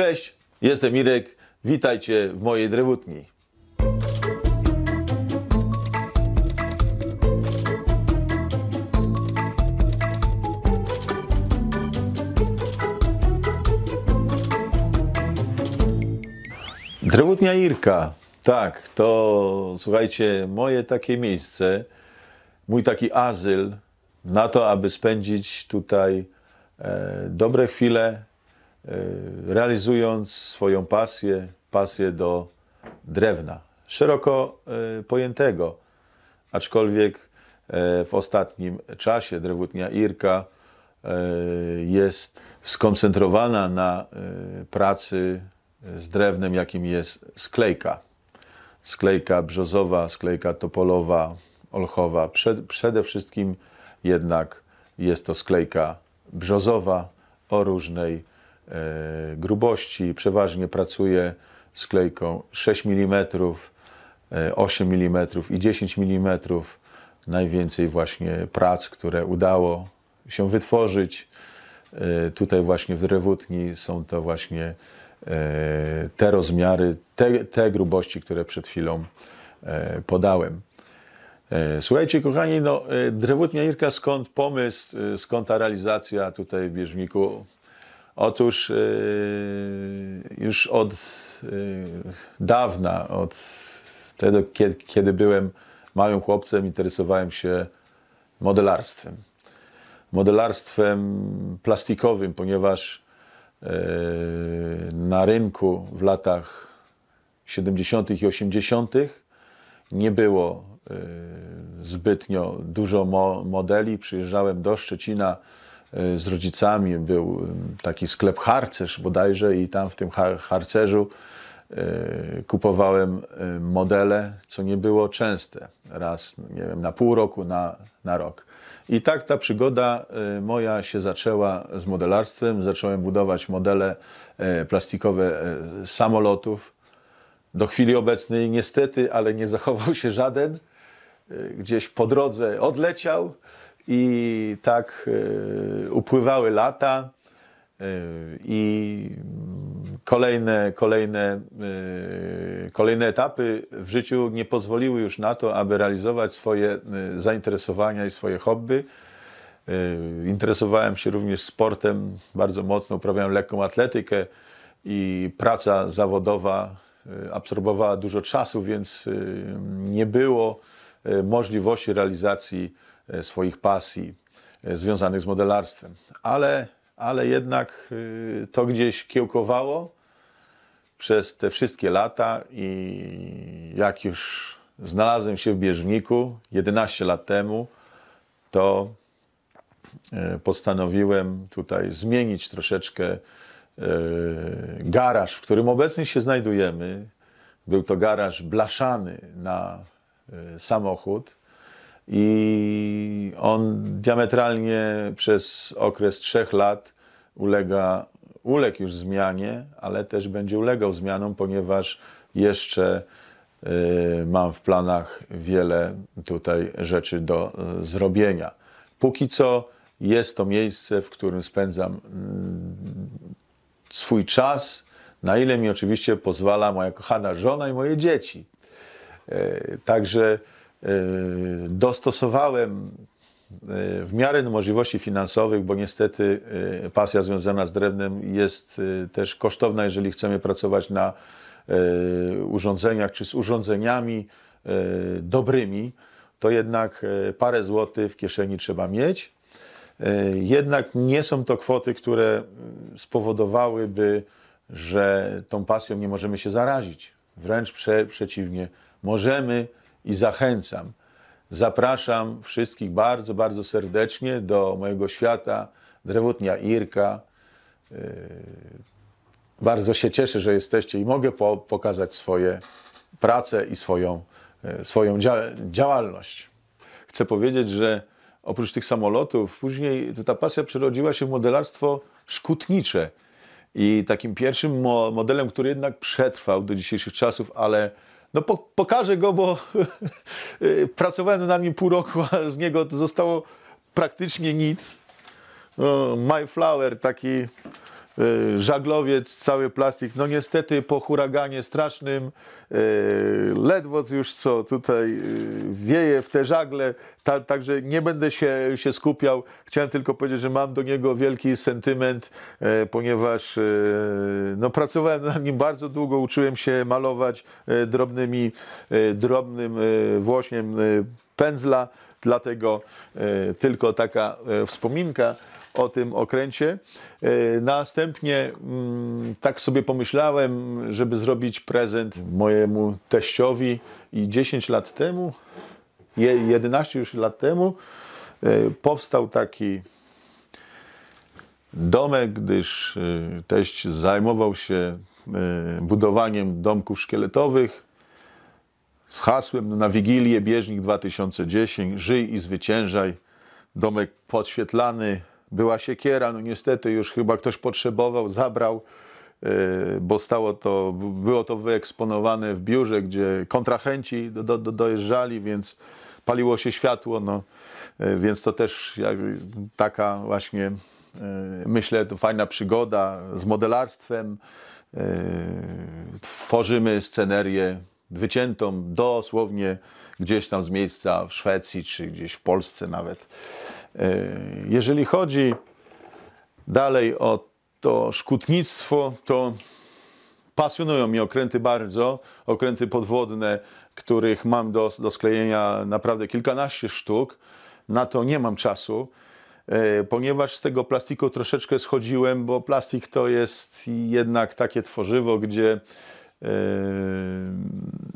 Cześć, jestem Irek, witajcie w mojej drewutni. Drewutnia Irka, tak, to słuchajcie, moje takie miejsce, mój taki azyl na to, aby spędzić tutaj e, dobre chwile, E, realizując swoją pasję, pasję do drewna, szeroko e, pojętego, aczkolwiek e, w ostatnim czasie drewutnia Irka jest skoncentrowana na pracy z drewnem, jakim jest sklejka. Sklejka brzozowa, sklejka topolowa, olchowa. Przed, przede wszystkim jednak jest to sklejka brzozowa o różnej E, grubości, przeważnie pracuję z klejką 6 mm, 8 mm i 10 mm. Najwięcej właśnie prac, które udało się wytworzyć. E, tutaj właśnie w drewutni są to właśnie e, te rozmiary, te, te grubości, które przed chwilą podałem. Słuchajcie, kochani, no, drewutnia Irka, skąd pomysł, skąd ta realizacja tutaj w Bieżniku? Otóż y, już od y, dawna, od wtedy, kiedy byłem małym chłopcem, interesowałem się modelarstwem. Modelarstwem plastikowym, ponieważ y, na rynku w latach 70. i 80. nie było zbytnio dużo modeli. Przyjeżdżałem do Szczecina Y, z rodzicami, był y, taki sklep harcerz bodajże i tam w tym harcerzu y, kupowałem modele, co nie było częste, raz nie wiem, na pół roku, na, na rok. I tak ta przygoda moja się zaczęła z modelarstwem. Zacząłem budować modele plastikowe samolotów. Do chwili obecnej niestety, ale nie zachował się żaden. Gdzieś po drodze odleciał i tak e, upływały lata e, i kolejne, kolejne, e, kolejne etapy w życiu nie pozwoliły już na to, aby realizować swoje zainteresowania i swoje hobby. Interesowałem się również sportem bardzo mocno, uprawiałem lekką atletykę i praca zawodowa absorbowała dużo czasu, więc nie było możliwości realizacji E, swoich pasji e, związanych z modelarstwem. Ale, ale jednak e, to gdzieś kiełkowało przez te wszystkie lata i jak już znalazłem się w Bieżniku 11 lat temu, to postanowiłem tutaj zmienić troszeczkę garaż, w którym obecnie się znajdujemy. Był to garaż blaszany na samochód i on diametralnie przez okres trzech lat ulega, uległ już zmianie, ale też będzie ulegał zmianom, ponieważ jeszcze y, mam w planach wiele tutaj rzeczy do y, zrobienia. Póki co jest to miejsce, w którym spędzam y, swój czas, na ile mi oczywiście pozwala moja kochana żona i moje dzieci. Y, także E, dostosowałem e, w miarę możliwości finansowych, bo niestety e, pasja związana z drewnem jest też kosztowna, jeżeli chcemy pracować na urządzeniach czy z urządzeniami dobrymi, to jednak parę złotych w kieszeni trzeba mieć. Jednak nie są to kwoty, które spowodowałyby, że tą pasją nie możemy się zarazić. Wręcz prze, przeciwnie, możemy i zachęcam. Zapraszam wszystkich bardzo, bardzo serdecznie do mojego świata, Drewutnia Irka. Y, bardzo się cieszę, że jesteście i mogę po pokazać swoje prace i swoją, y, swoją dzia działalność. Chcę powiedzieć, że oprócz tych samolotów, później ta pasja przerodziła się w modelarstwo szkutnicze. I takim pierwszym modelem, który jednak przetrwał do dzisiejszych czasów, ale no po, pokażę go, bo y, pracowałem na nim pół roku, a z niego zostało praktycznie nic. No, my Flower, taki Y, żaglowiec, cały plastik. No niestety po huraganie strasznym y, ledwo już co tutaj y, wieje w te żagle, Ta, także nie będę się, się skupiał. Chciałem tylko powiedzieć, że mam do niego wielki sentyment, ponieważ no, pracowałem nad nim bardzo długo, uczyłem się malować drobnymi, drobnym włośniem pędzla, dlatego tylko taka wspominka o tym okręcie. E, następnie mm, tak sobie pomyślałem, żeby zrobić prezent mojemu teściowi i 10 lat temu, 11 już lat temu e, powstał taki domek, gdyż e, teść zajmował się budowaniem domków szkieletowych z hasłem na Wigilię Bieżnik 2010 Żyj i zwyciężaj. Domek podświetlany była siekiera, no niestety już chyba ktoś potrzebował, zabrał, e, bo stało to, było to wyeksponowane w biurze, gdzie kontrahenci do, do, do dojeżdżali, więc paliło się światło, no, e, więc to też taka właśnie, e, myślę, to fajna przygoda z modelarstwem. Tworzymy scenerię wyciętą dosłownie gdzieś tam z miejsca w Szwecji, czy gdzieś w Polsce nawet. E, jeżeli chodzi dalej o to szkutnictwo, to pasjonują mi okręty bardzo, okręty podwodne, których mam do, do sklejenia naprawdę kilkanaście sztuk. Na to nie mam czasu, e, ponieważ z tego plastiku troszeczkę schodziłem, bo plastik to jest jednak takie tworzywo, gdzie e,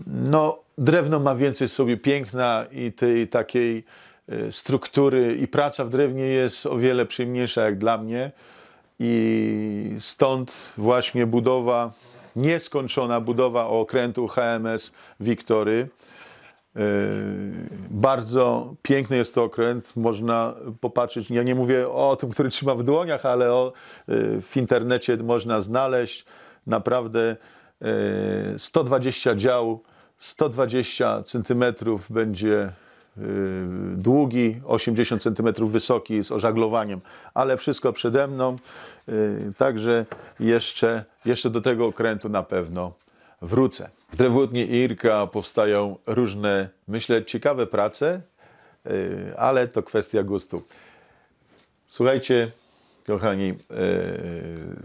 no, drewno ma więcej sobie piękna i tej takiej Y, struktury i praca w drewnie jest o wiele przyjemniejsza jak dla mnie i stąd właśnie budowa, nieskończona budowa okrętu HMS Wiktory. Y, bardzo piękny jest to okręt, można popatrzeć, ja nie mówię o tym, który trzyma w dłoniach, ale o, y, w internecie można znaleźć naprawdę 120 dział, 120 centymetrów będzie Y, długi, 80 cm wysoki z ożaglowaniem, ale wszystko przede mną, y, także jeszcze, jeszcze do tego okrętu na pewno wrócę. W Drewutni Irka powstają różne, myślę, ciekawe prace, y, ale to kwestia gustu. Słuchajcie, kochani,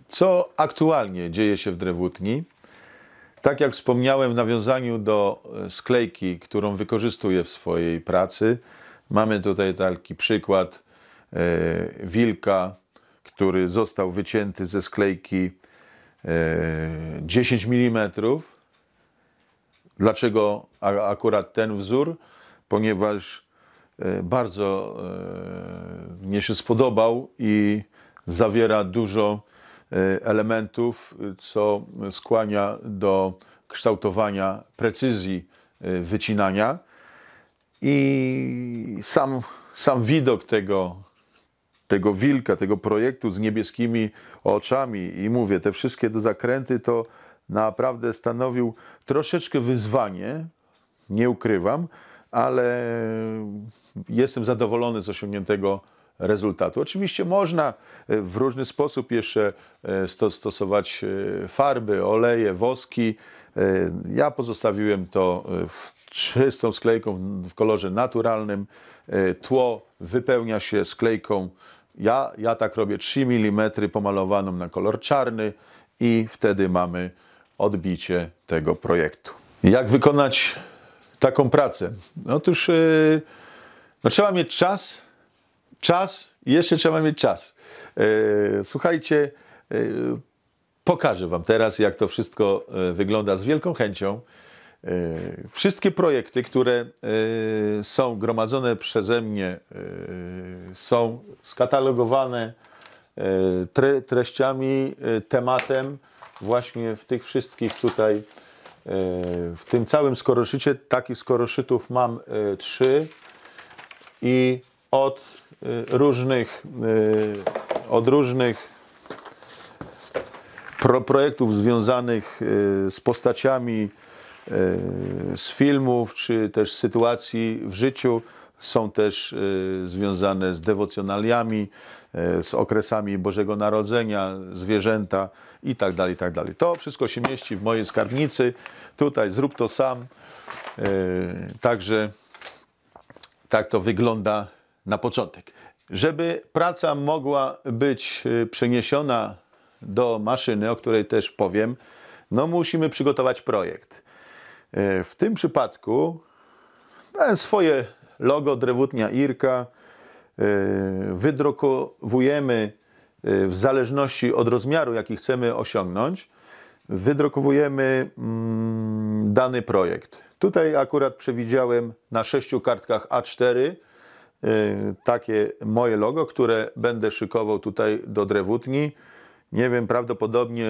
co aktualnie dzieje się w Drewutni? Tak jak wspomniałem w nawiązaniu do e, sklejki, którą wykorzystuję w swojej pracy, mamy tutaj taki przykład e, wilka, który został wycięty ze sklejki 10 e, mm. Dlaczego akurat ten wzór? Ponieważ bardzo mnie się spodobał i zawiera dużo Y, elementów, y, co skłania do kształtowania precyzji y, wycinania. I sam, sam widok tego, tego wilka, tego projektu z niebieskimi oczami, i mówię, te wszystkie te zakręty, to naprawdę stanowił troszeczkę wyzwanie, nie ukrywam, ale jestem zadowolony z osiągniętego rezultatu. Oczywiście można e, w różny sposób jeszcze e, stosować e, farby, oleje, woski. Ja pozostawiłem to czystą sklejką w kolorze naturalnym. Tło wypełnia się sklejką. Ja, ja tak robię 3 mm pomalowaną na kolor czarny i wtedy mamy odbicie tego projektu. Jak wykonać taką pracę? Otóż no, trzeba mieć czas, Czas, jeszcze trzeba mieć czas. E, słuchajcie, e, pokażę Wam teraz, jak to wszystko e, wygląda z wielką chęcią. Wszystkie projekty, które są gromadzone przeze mnie, są skatalogowane treściami, tematem właśnie w tych wszystkich tutaj, w tym całym skoroszycie. Takich skoroszytów mam trzy i od Y, różnych, y, od różnych projektów związanych y, z postaciami z filmów, czy też sytuacji w życiu. Są też związane z dewocjonaliami, z okresami Bożego Narodzenia, zwierzęta tak i tak dalej. To wszystko się mieści w mojej skarbnicy. Tutaj zrób to sam. Także tak to wygląda na początek. Żeby praca mogła być y, przeniesiona do maszyny, o której też powiem, no musimy przygotować projekt. Y, w tym przypadku dałem no, swoje logo Drewutnia Irka, y, wydrukowujemy w zależności od rozmiaru, jaki chcemy osiągnąć, wydrukowujemy mm, dany projekt. Tutaj akurat przewidziałem na sześciu kartkach A4 Y, takie moje logo, które będę szykował tutaj do drewutni. Nie wiem, prawdopodobnie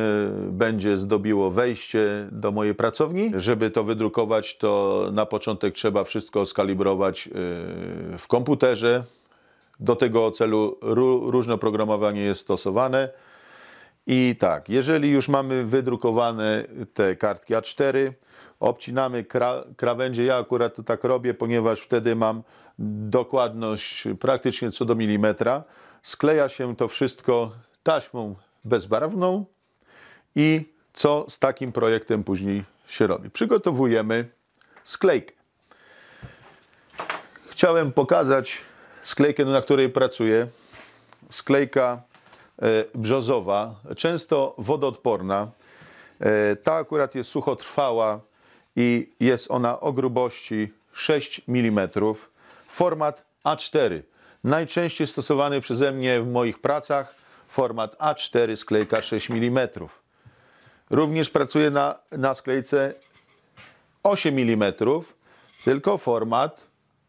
będzie zdobiło wejście do mojej pracowni. Żeby to wydrukować, to na początek trzeba wszystko skalibrować y, w komputerze. Do tego celu różne programowanie jest stosowane. I tak, jeżeli już mamy wydrukowane te kartki A4, obcinamy krawędzie. Ja akurat to tak robię, ponieważ wtedy mam dokładność praktycznie co do milimetra. Skleja się to wszystko taśmą bezbarwną i co z takim projektem później się robi? Przygotowujemy sklejkę. Chciałem pokazać sklejkę, na której pracuję. Sklejka e, brzozowa, często wodoodporna. E, ta akurat jest suchotrwała i jest ona o grubości 6 mm. Format A4. Najczęściej stosowany przeze mnie w moich pracach format A4, sklejka 6 mm. Również pracuję na, na sklejce 8 mm, tylko format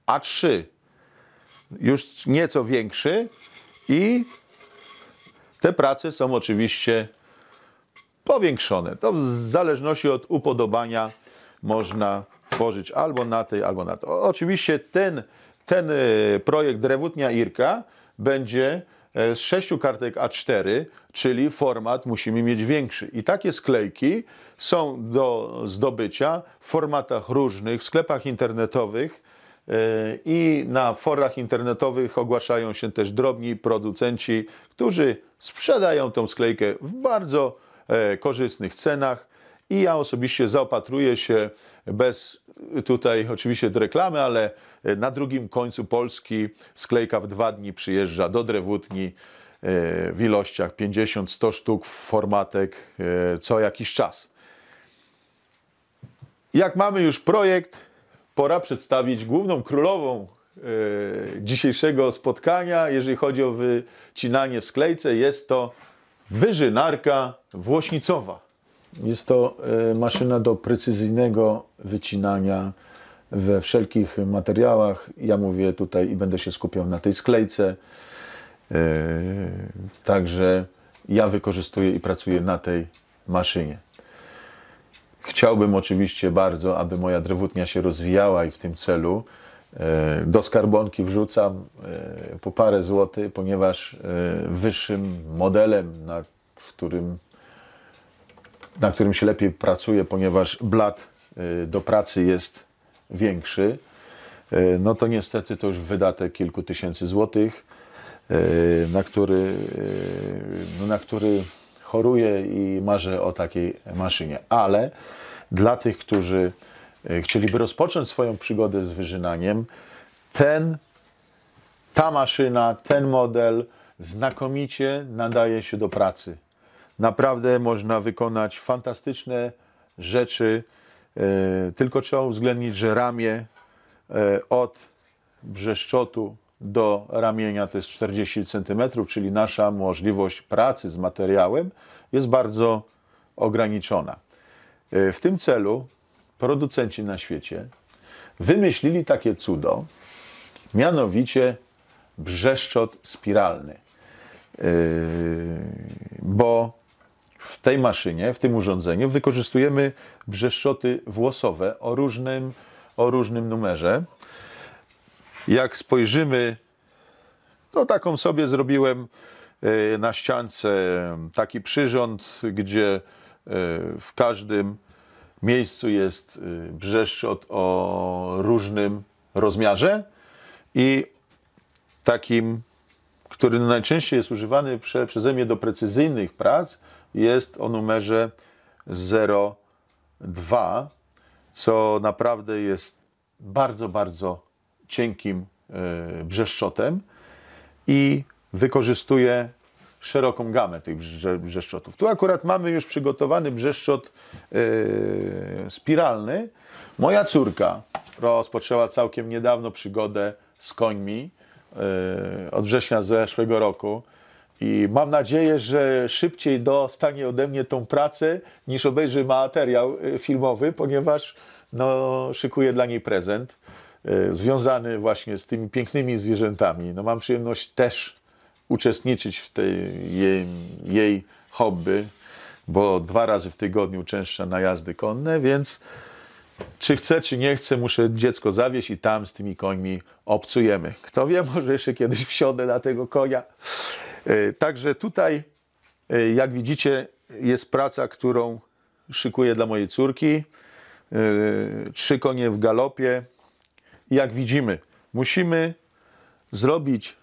A3. Już nieco większy i te prace są oczywiście powiększone. To w zależności od upodobania można tworzyć albo na tej, albo na to. Oczywiście ten ten y, projekt Drewutnia Irka będzie e, z sześciu kartek A4, czyli format musimy mieć większy. I takie sklejki są do zdobycia w formatach różnych, w sklepach internetowych e, i na forach internetowych ogłaszają się też drobni producenci, którzy sprzedają tą sklejkę w bardzo e, korzystnych cenach. I ja osobiście zaopatruję się bez tutaj oczywiście do reklamy, ale e, na drugim końcu Polski sklejka w dwa dni przyjeżdża do Drewutni e, w ilościach 50-100 sztuk formatek e, co jakiś czas. Jak mamy już projekt, pora przedstawić główną królową dzisiejszego spotkania, jeżeli chodzi o wycinanie w sklejce, jest to wyżynarka włośnicowa. Jest to e, maszyna do precyzyjnego wycinania we wszelkich materiałach. Ja mówię tutaj i będę się skupiał na tej sklejce. E, także ja wykorzystuję i pracuję na tej maszynie. Chciałbym oczywiście bardzo, aby moja drewutnia się rozwijała i w tym celu e, do skarbonki wrzucam po parę złotych, ponieważ wyższym modelem, na którym na którym się lepiej pracuje, ponieważ blat y, do pracy jest większy, y, no to niestety to już wydatek kilku tysięcy złotych, y, na który, no na który choruję i marzę o takiej maszynie. Ale dla tych, którzy chcieliby rozpocząć swoją przygodę z wyżynaniem, ten, ta maszyna, ten model znakomicie nadaje się do pracy. Naprawdę można wykonać fantastyczne rzeczy, e, tylko trzeba uwzględnić, że ramię e, od brzeszczotu do ramienia to jest 40 cm, czyli nasza możliwość pracy z materiałem jest bardzo ograniczona. E, w tym celu producenci na świecie wymyślili takie cudo, mianowicie brzeszczot spiralny. Bo tej maszynie, w tym urządzeniu wykorzystujemy brzeszczoty włosowe o różnym, o różnym numerze. Jak spojrzymy, to taką sobie zrobiłem y, na ściance taki przyrząd, gdzie y, w każdym miejscu jest y, brzeszczot o różnym rozmiarze i takim, który najczęściej jest używany prze, przeze mnie do precyzyjnych prac, jest o numerze 02, co naprawdę jest bardzo, bardzo cienkim e, brzeszczotem i wykorzystuje szeroką gamę tych brzeszczotów. Tu akurat mamy już przygotowany brzeszczot e, spiralny. Moja córka rozpoczęła całkiem niedawno przygodę z końmi e, od września zeszłego roku. I mam nadzieję, że szybciej dostanie ode mnie tą pracę niż obejrzy materiał y, filmowy, ponieważ no, szykuję dla niej prezent y, związany właśnie z tymi pięknymi zwierzętami. No, mam przyjemność też uczestniczyć w tej jej, jej hobby, bo dwa razy w tygodniu uczęszcza na jazdy konne, więc czy chcę, czy nie chcę, muszę dziecko zawieźć i tam z tymi końmi obcujemy. Kto wie, może jeszcze kiedyś wsiodę na tego konia. E, także tutaj, e, jak widzicie, jest praca, którą szykuję dla mojej córki. E, trzy konie w galopie. Jak widzimy, musimy zrobić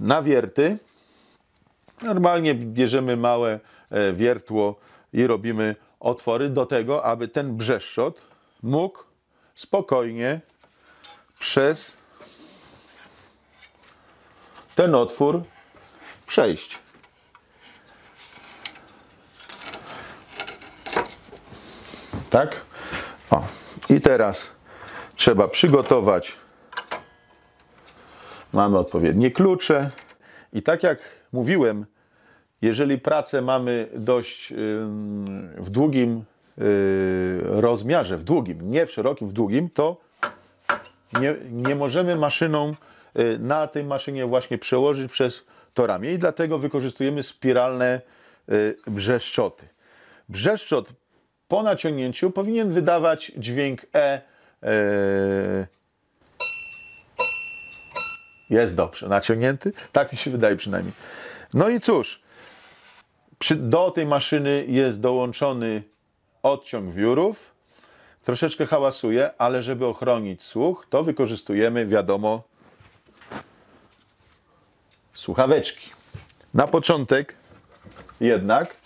nawierty. Normalnie bierzemy małe wiertło i robimy otwory do tego, aby ten brzeszczot, mógł spokojnie przez ten otwór przejść. Tak? O. I teraz trzeba przygotować. Mamy odpowiednie klucze. I tak jak mówiłem, jeżeli pracę mamy dość w długim Y, rozmiarze, w długim, nie w szerokim, w długim, to nie, nie możemy maszyną y, na tej maszynie właśnie przełożyć przez to ramię i dlatego wykorzystujemy spiralne y, brzeszczoty. Brzeszczot po naciągnięciu powinien wydawać dźwięk E. Jest dobrze, naciągnięty? Tak mi się wydaje przynajmniej. No i cóż, do tej maszyny jest dołączony odciąg wiórów, troszeczkę hałasuje, ale żeby ochronić słuch, to wykorzystujemy, wiadomo, słuchaweczki. Na początek jednak,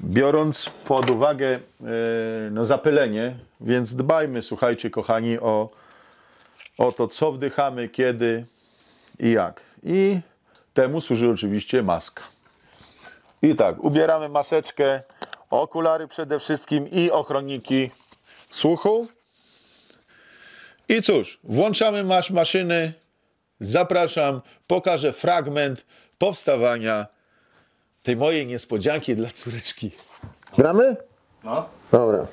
biorąc pod uwagę e, no, zapylenie, więc dbajmy, słuchajcie, kochani, o, o to, co wdychamy, kiedy i jak. I temu służy oczywiście maska. I tak, ubieramy maseczkę, okulary przede wszystkim i ochronniki słuchu. I cóż, włączamy masz maszyny. Zapraszam, pokażę fragment powstawania tej mojej niespodzianki dla córeczki. Gramy? No. Dobra.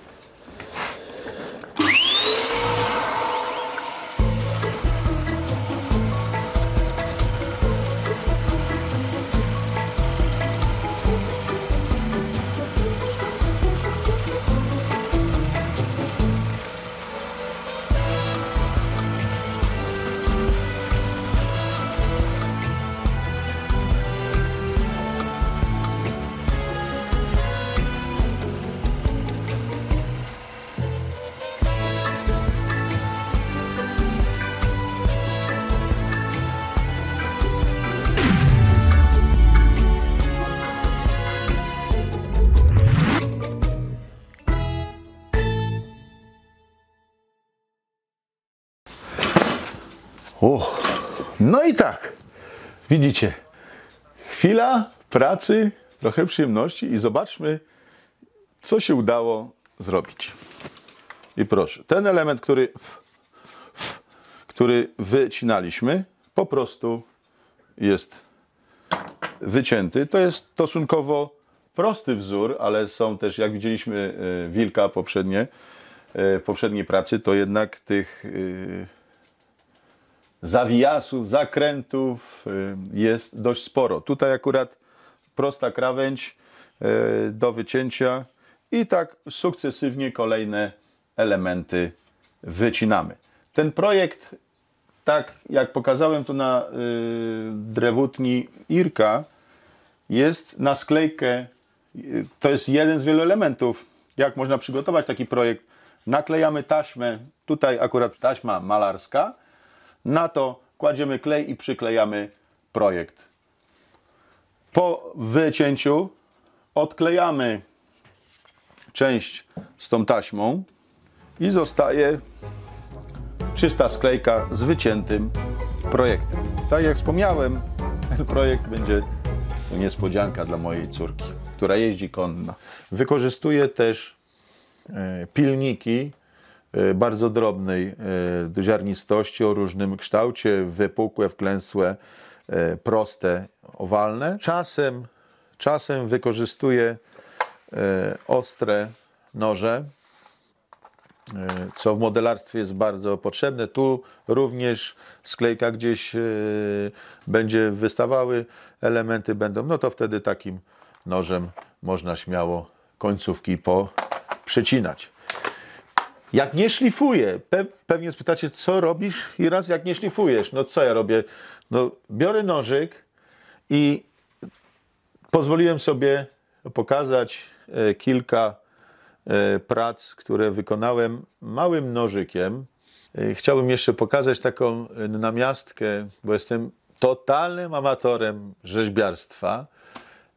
i tak, widzicie, chwila pracy, trochę przyjemności i zobaczmy, co się udało zrobić. I proszę, ten element, który, który wycinaliśmy, po prostu jest wycięty. To jest stosunkowo prosty wzór, ale są też, jak widzieliśmy e, wilka poprzednie, e, poprzedniej pracy, to jednak tych e, zawiasów, zakrętów y, jest dość sporo. Tutaj akurat prosta krawędź y, do wycięcia i tak sukcesywnie kolejne elementy wycinamy. Ten projekt, tak jak pokazałem tu na y, drewutni Irka, jest na sklejkę, to jest jeden z wielu elementów, jak można przygotować taki projekt. Naklejamy taśmę, tutaj akurat taśma malarska, na to kładziemy klej i przyklejamy projekt. Po wycięciu odklejamy część z tą taśmą i zostaje czysta sklejka z wyciętym projektem. Tak jak wspomniałem, ten projekt będzie niespodzianka dla mojej córki, która jeździ konno. Wykorzystuję też e, pilniki E, bardzo drobnej e, ziarnistości o różnym kształcie, wypukłe, wklęsłe, e, proste, owalne. Czasem, czasem wykorzystuję ostre noże, co w modelarstwie jest bardzo potrzebne. Tu również sklejka gdzieś będzie wystawały, elementy będą, no to wtedy takim nożem można śmiało końcówki poprzecinać. Jak nie szlifuję, pe pewnie spytacie, co robisz i raz jak nie szlifujesz, no co ja robię? No biorę nożyk i pozwoliłem sobie pokazać e, kilka e, prac, które wykonałem małym nożykiem. E, chciałbym jeszcze pokazać taką e, namiastkę, bo jestem totalnym amatorem rzeźbiarstwa.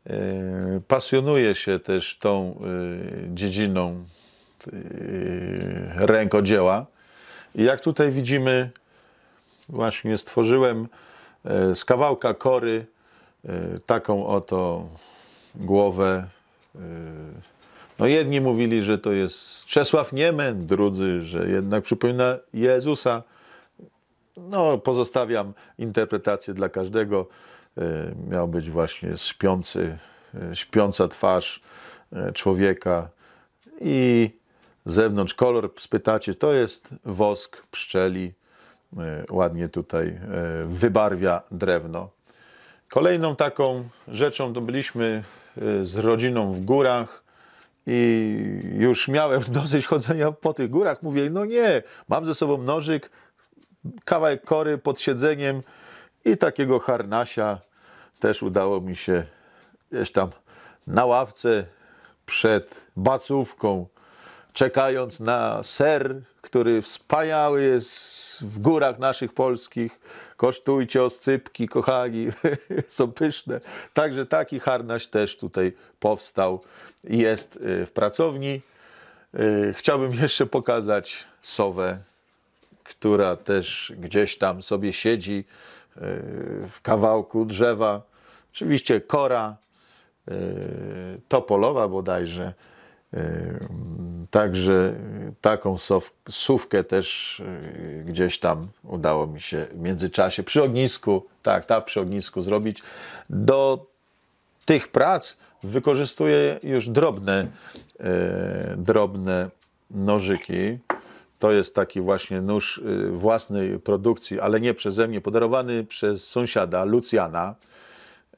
E, Pasjonuję się też tą e, dziedziną Y, rękodzieła. I jak tutaj widzimy, właśnie stworzyłem e, z kawałka kory e, taką oto głowę. E, no jedni mówili, że to jest Czesław Niemen, drudzy, że jednak przypomina Jezusa. No, pozostawiam interpretację dla każdego. Miał być właśnie śpiący, śpiąca twarz człowieka i zewnątrz kolor spytacie, to jest wosk pszczeli, e, ładnie tutaj e, wybarwia drewno. Kolejną taką rzeczą to byliśmy e, z rodziną w górach i już miałem dosyć chodzenia po tych górach. Mówię, no nie, mam ze sobą nożyk, kawałek kory pod siedzeniem i takiego harnasia też udało mi się gdzieś tam na ławce przed bacówką czekając na ser, który wspaniały jest w górach naszych polskich. Kosztujcie oscypki, kochani, są pyszne. Także taki harnaś też tutaj powstał i jest y, w pracowni. Y, chciałbym jeszcze pokazać sowę, która też gdzieś tam sobie siedzi y, w kawałku drzewa. Oczywiście kora topolowa bodajże, Także taką sówkę też y, gdzieś tam udało mi się w międzyczasie przy ognisku, tak, tak, przy ognisku zrobić. Do tych prac wykorzystuję już drobne, e, drobne nożyki. To jest taki właśnie nóż y, własnej produkcji, ale nie przeze mnie, podarowany przez sąsiada Lucjana.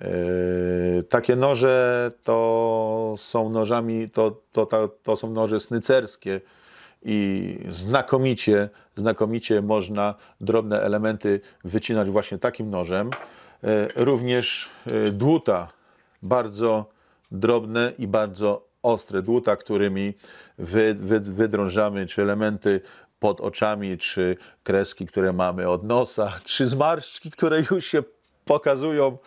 Yy, takie noże to są nożami, to, to, to, to są noże snycerskie i znakomicie, znakomicie można drobne elementy wycinać właśnie takim nożem. Yy, również yy, dłuta, bardzo drobne i bardzo ostre dłuta, którymi wy, wy, wydrążamy czy elementy pod oczami, czy kreski, które mamy od nosa, czy zmarszczki, które już się pokazują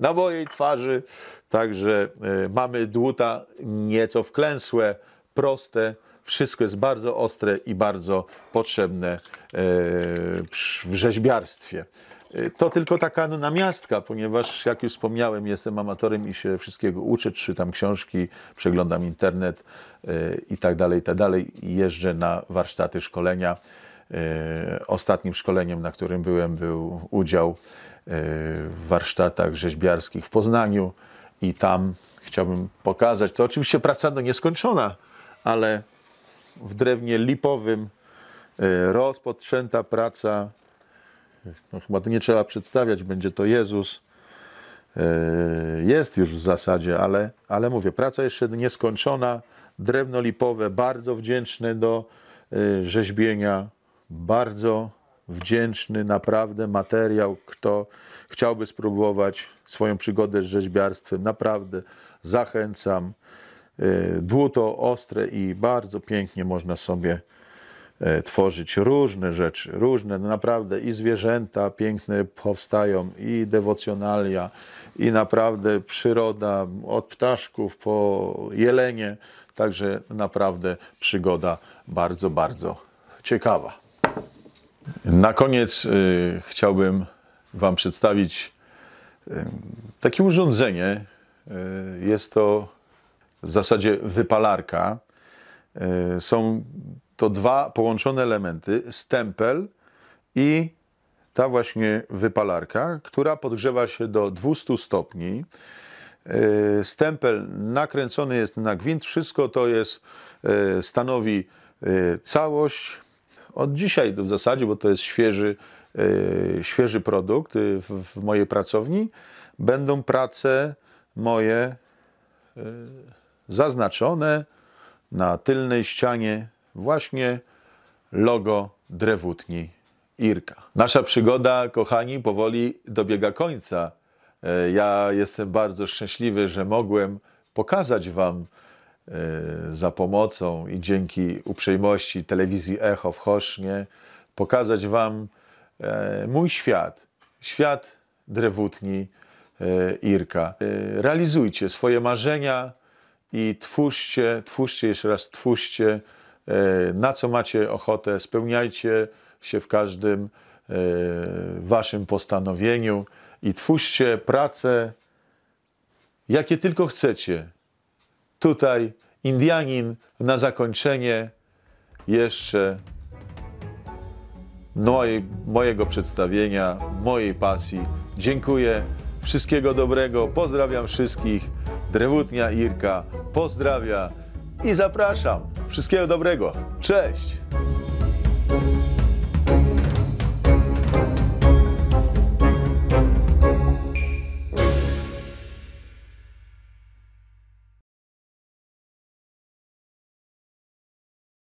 na mojej twarzy. Także e, mamy dłuta nieco wklęsłe, proste. Wszystko jest bardzo ostre i bardzo potrzebne e, w rzeźbiarstwie. E, to tylko taka namiastka, ponieważ jak już wspomniałem, jestem amatorem i się wszystkiego uczę, czytam książki, przeglądam internet i tak dalej, i tak dalej. Jeżdżę na warsztaty, szkolenia. Ostatnim szkoleniem, na którym byłem, był udział w warsztatach rzeźbiarskich w Poznaniu i tam chciałbym pokazać. To oczywiście praca do no, nieskończona, ale w drewnie lipowym e, rozpoczęta praca. No, chyba to nie trzeba przedstawiać, będzie to Jezus. E, jest już w zasadzie, ale, ale mówię, praca jeszcze nieskończona. Drewno lipowe, bardzo wdzięczne do e, rzeźbienia, bardzo wdzięczny naprawdę materiał, kto chciałby spróbować swoją przygodę z rzeźbiarstwem. Naprawdę zachęcam. Y, dłuto ostre i bardzo pięknie można sobie y, tworzyć różne rzeczy, różne no naprawdę i zwierzęta piękne powstają, i dewocjonalia, i naprawdę przyroda od ptaszków po jelenie, także naprawdę przygoda bardzo, bardzo ciekawa. Na koniec y, chciałbym Wam przedstawić y, takie urządzenie. Y, jest to w zasadzie wypalarka. Są to dwa połączone elementy, stempel i ta właśnie wypalarka, która podgrzewa się do 200 stopni. Stempel nakręcony jest na gwint. Wszystko to jest, stanowi całość od dzisiaj w zasadzie, bo to jest świeży, e, świeży produkt e, w, mojej pracowni, będą prace moje e, zaznaczone na tylnej ścianie właśnie logo drewutni Irka. Nasza przygoda, kochani, powoli dobiega końca. Ja jestem bardzo szczęśliwy, że mogłem pokazać Wam Y, za pomocą i dzięki uprzejmości telewizji Echo w Chosznie pokazać Wam e, mój świat, świat drewutni e, Irka. E, realizujcie swoje marzenia i twórzcie, twórzcie jeszcze raz, twórzcie na co macie ochotę, spełniajcie się w każdym Waszym postanowieniu i twórzcie pracę, jakie tylko chcecie tutaj Indianin na zakończenie jeszcze mojej, mojego przedstawienia, mojej pasji. Dziękuję. Wszystkiego dobrego. Pozdrawiam wszystkich. Drewutnia Irka pozdrawia i zapraszam. Wszystkiego dobrego. Cześć.